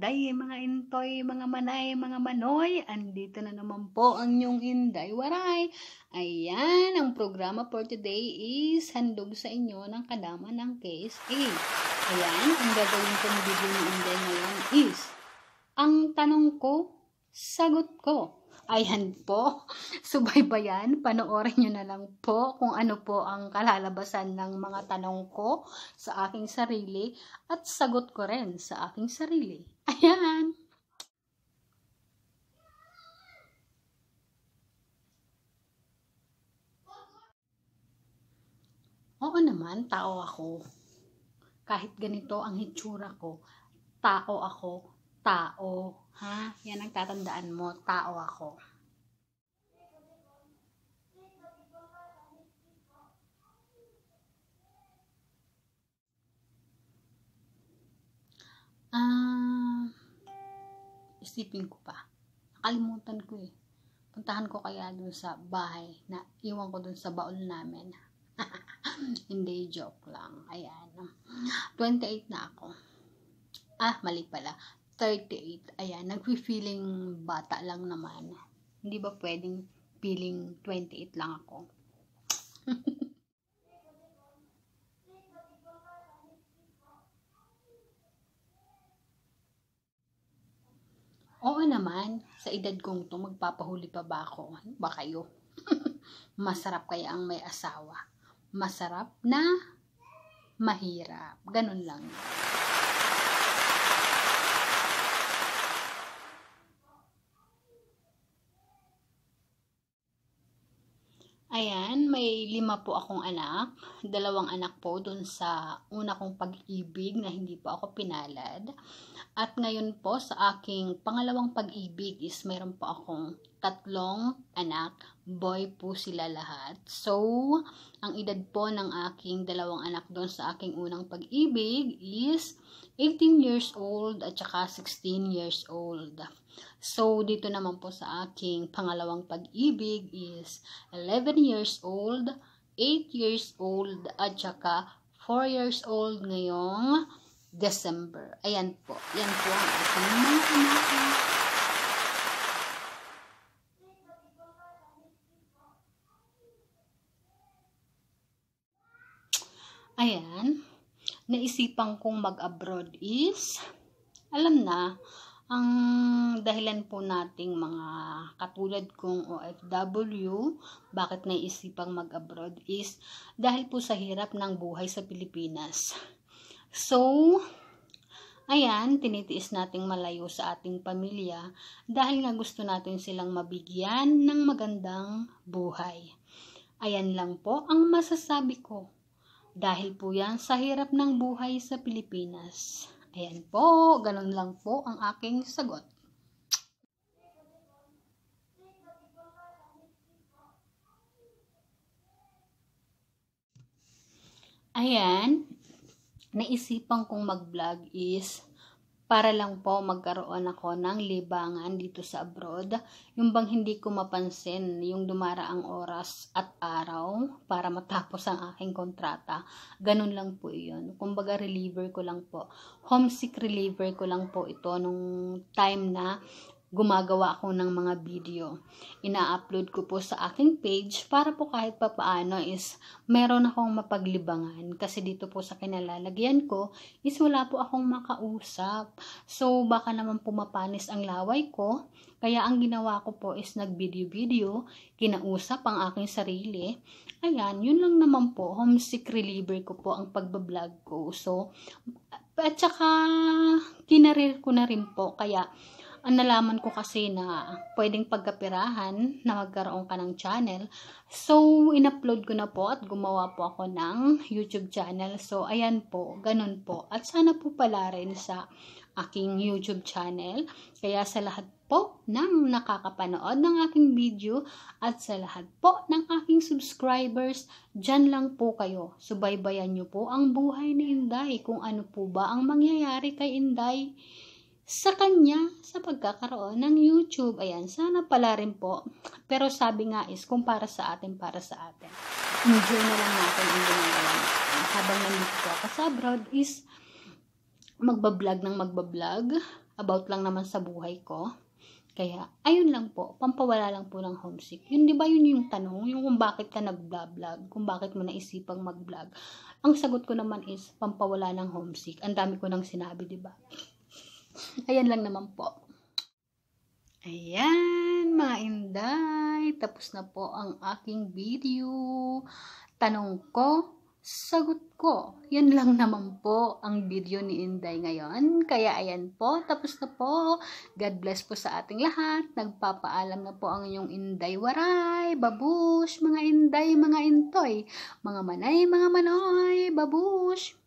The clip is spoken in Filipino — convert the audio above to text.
Day, mga intoy, mga manay, mga manoy. Andito na naman po ang inyong Inday Waray. Ayan, ang programa for today is handog sa inyo ng kadama ng KSA. Ayan, ang gagawin kong video ni Inday ngayon is, ang tanong ko, sagot ko. Ayan po, subaybayan, panoorin nyo na lang po kung ano po ang kalalabasan ng mga tanong ko sa aking sarili at sagot ko rin sa aking sarili. naman, tao ako. Kahit ganito ang hitsura ko, tao ako, tao. Ha? Yan ang tatandaan mo, tao ako. Ah, uh, isipin ko pa. Nakalimutan ko eh. Puntahan ko kaya dun sa bahay na iwan ko dun sa baon namin. Hindi, joke lang. Ayan. 28 na ako. Ah, mali pala. 38. Ayan, nagwi feeling bata lang naman. Hindi ba pwedeng feeling 28 lang ako? Oo naman, sa edad kong to, magpapahuli pa ba ako? Ano ba kayo? Masarap kaya ang may asawa masarap na mahirap. Ganun lang. Ayan, may lima po akong anak. Dalawang anak po dun sa una kong pag-ibig na hindi po ako pinalad. At ngayon po sa aking pangalawang pag-ibig is mayroon po akong tatlong anak. Boy po sila lahat. So, ang edad po ng aking dalawang anak doon sa aking unang pag-ibig is 18 years old at saka 16 years old. So, dito naman po sa aking pangalawang pag-ibig is 11 years old old, 8 years old, at saka 4 years old ngayong December. Ayan po. Yan po ang ating mga anak. Ayan. Naisipan kong mag-abroad is, alam na, ang dahilan po nating mga katulad kong OFW, bakit naisipang mag-abroad is dahil po sa hirap ng buhay sa Pilipinas. So, Ayan, tinitiis nating malayo sa ating pamilya dahil nga gusto natin silang mabigyan ng magandang buhay. Ayan lang po ang masasabi ko dahil po yan sa hirap ng buhay sa Pilipinas. Ayan po, ganun lang po ang aking sagot. Ayan, naisipan kong mag-vlog is para lang po magkaroon ako ng libangan dito sa abroad. Yung bang hindi ko mapansin yung dumaraang oras at araw para matapos ang aking kontrata. Ganun lang po yun. Kumbaga reliever ko lang po. Homesick reliever ko lang po ito nung time na gumagawa ako ng mga video. Ina-upload ko po sa aking page para po kahit paano is meron akong mapaglibangan kasi dito po sa kinalalagyan ko is wala po akong makausap. So baka naman pumapanis ang laway ko kaya ang ginawa ko po is nag-video-video, kinausap ang aking sarili. Ayan, yun lang naman po, homesick reliever ko po ang pagbablog ko. So, at saka, kinarir ko na rin po. Kaya, ang nalaman ko kasi na pwedeng pagkapirahan na magkaroon ka ng channel. So, in-upload ko na po at gumawa po ako ng YouTube channel. So, ayan po, ganun po. At sana po pala rin sa aking YouTube channel. Kaya sa lahat po ng nakakapanood ng aking video at sa lahat po ng aking subscribers, dyan lang po kayo. Subaybayan nyo po ang buhay ni Inday kung ano po ba ang mangyayari kay Inday sa kanya sa pagkakaroon ng YouTube. Ayan, sana pala rin po. Pero sabi nga is, kung para sa atin, para sa atin. Enjoy na lang natin ang ginagawa natin. Habang nandito po ako sa abroad is, magbablog ng magbablog. About lang naman sa buhay ko. Kaya, ayun lang po, pampawala lang po ng homesick. Yun, di ba yun yung tanong? Yung kung bakit ka nag-vlog, kung bakit mo naisipang mag-vlog. Ang sagot ko naman is, pampawala ng homesick. Ang dami ko nang sinabi, di ba? Ayan lang naman po. Ayan, mga inday, tapos na po ang aking video. Tanong ko, sagot ko. Yan lang naman po ang video ni Inday ngayon. Kaya ayan po, tapos na po. God bless po sa ating lahat. Nagpapaalam na po ang inyong Inday Waray, Babush, mga Inday, mga Intoy, mga Manay, mga Manoy, Babush,